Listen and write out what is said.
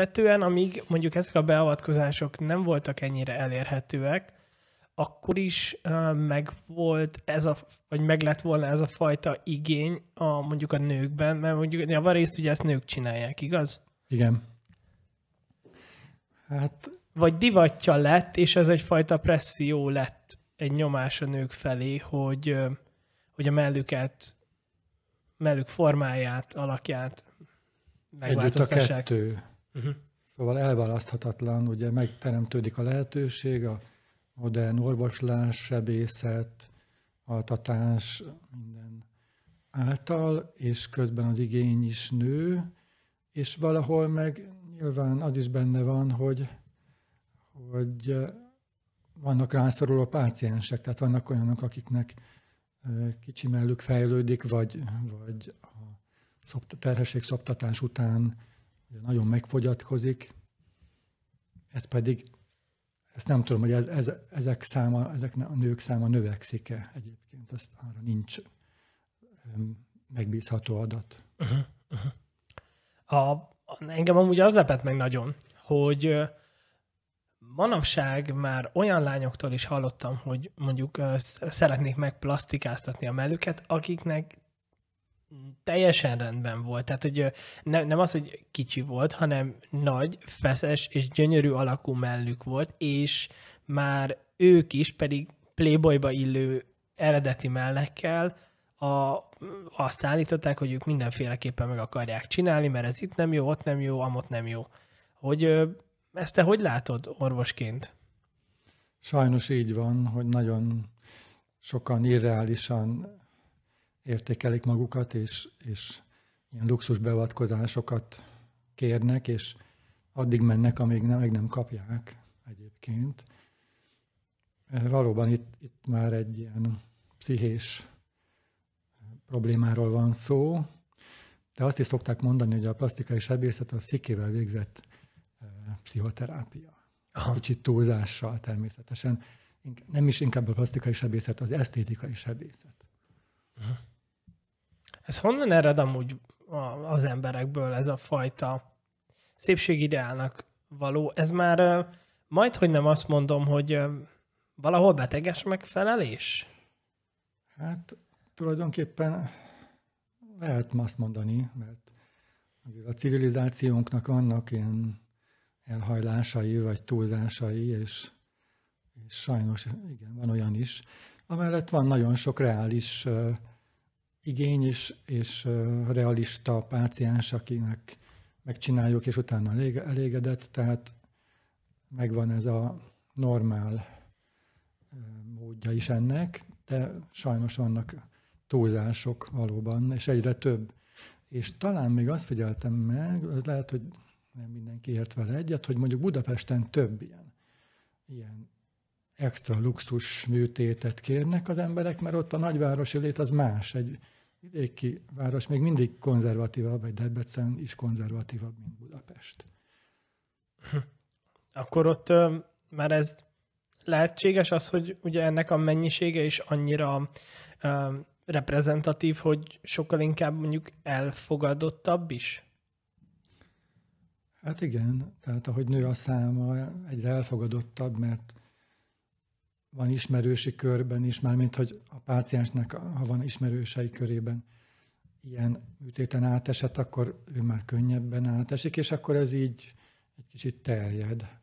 alapvetően, amíg mondjuk ezek a beavatkozások nem voltak ennyire elérhetőek, akkor is meg volt ez a, vagy meg lett volna ez a fajta igény a, mondjuk a nőkben, mert mondjuk javarészt ugye ezt nők csinálják, igaz? Igen. Hát... Vagy divatja lett, és ez egyfajta presszió lett egy nyomás a nők felé, hogy, hogy a mellüket, mellük formáját, alakját megváltoztassák. Együtt a kettő. Uh-huh. Szóval elválaszthatatlan, ugye megteremtődik a lehetőség, a modern orvoslás, sebészet, altatás, minden által, és közben az igény is nő, és valahol meg nyilván az is benne van, hogy, hogy vannak rászoruló páciensek, tehát vannak olyanok, akiknek kicsi mellük fejlődik, vagy, vagy a terhesség szoptatás után nagyon megfogyatkozik, ez pedig, ezt nem tudom, hogy ez, ez, ezek száma, ezek a nők száma növekszik-e egyébként, ez arra nincs megbízható adat. Uh-huh. Uh-huh. A, engem amúgy az lepett meg nagyon, hogy manapság már olyan lányoktól is hallottam, hogy mondjuk szeretnék megplasztikáztatni a mellüket, akiknek teljesen rendben volt. Tehát, hogy ne, nem az, hogy kicsi volt, hanem nagy, feszes és gyönyörű alakú mellük volt, és már ők is pedig Playboyba illő eredeti mellekkel a, azt állították, hogy ők mindenféleképpen meg akarják csinálni, mert ez itt nem jó, ott nem jó, amott nem jó. Hogy ezt te hogy látod orvosként? Sajnos így van, hogy nagyon sokan irreálisan értékelik magukat, és, és ilyen luxus beavatkozásokat kérnek, és addig mennek, amíg nem, meg nem kapják egyébként. Eh, valóban itt, itt már egy ilyen pszichés eh, problémáról van szó, de azt is szokták mondani, hogy a plastikai sebészet a szikével végzett eh, pszichoterápia. Aha. Kicsit túlzással természetesen. Nem is inkább a plastikai sebészet, az esztétikai sebészet. Aha. Ez honnan ered amúgy az emberekből ez a fajta szépségideálnak való? Ez már majd, hogy nem azt mondom, hogy valahol beteges megfelelés? Hát tulajdonképpen lehet azt mondani, mert azért a civilizációnknak vannak ilyen elhajlásai vagy túlzásai, és, és sajnos igen, van olyan is. Amellett van nagyon sok reális igény és, és realista páciens, akinek megcsináljuk, és utána elégedett, tehát megvan ez a normál módja is ennek, de sajnos vannak túlzások valóban, és egyre több. És talán még azt figyeltem meg, az lehet, hogy nem mindenki ért vele egyet, hogy mondjuk Budapesten több ilyen, ilyen extra luxus műtétet kérnek az emberek, mert ott a nagyvárosi lét az más. Egy vidéki város még mindig konzervatívabb, vagy Debrecen is konzervatívabb, mint Budapest. Akkor ott ö, már ez lehetséges az, hogy ugye ennek a mennyisége is annyira ö, reprezentatív, hogy sokkal inkább mondjuk elfogadottabb is? Hát igen, tehát ahogy nő a száma, egyre elfogadottabb, mert van ismerősi körben is, mármint hogy a páciensnek, ha van ismerősei körében ilyen műtéten átesett, akkor ő már könnyebben átesik, és akkor ez így egy kicsit terjed.